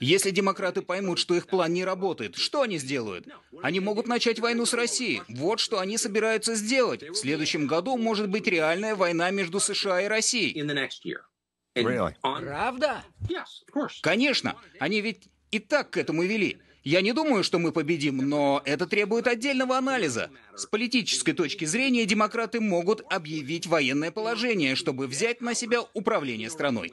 Если демократы поймут, что их план не работает, что они сделают? Они могут начать войну с Россией. Вот что они собираются сделать. В следующем году может быть реальная война между США и Россией. Правда? Конечно. Они ведь и так к этому вели. Я не думаю, что мы победим, но это требует отдельного анализа. С политической точки зрения демократы могут объявить военное положение, чтобы взять на себя управление страной.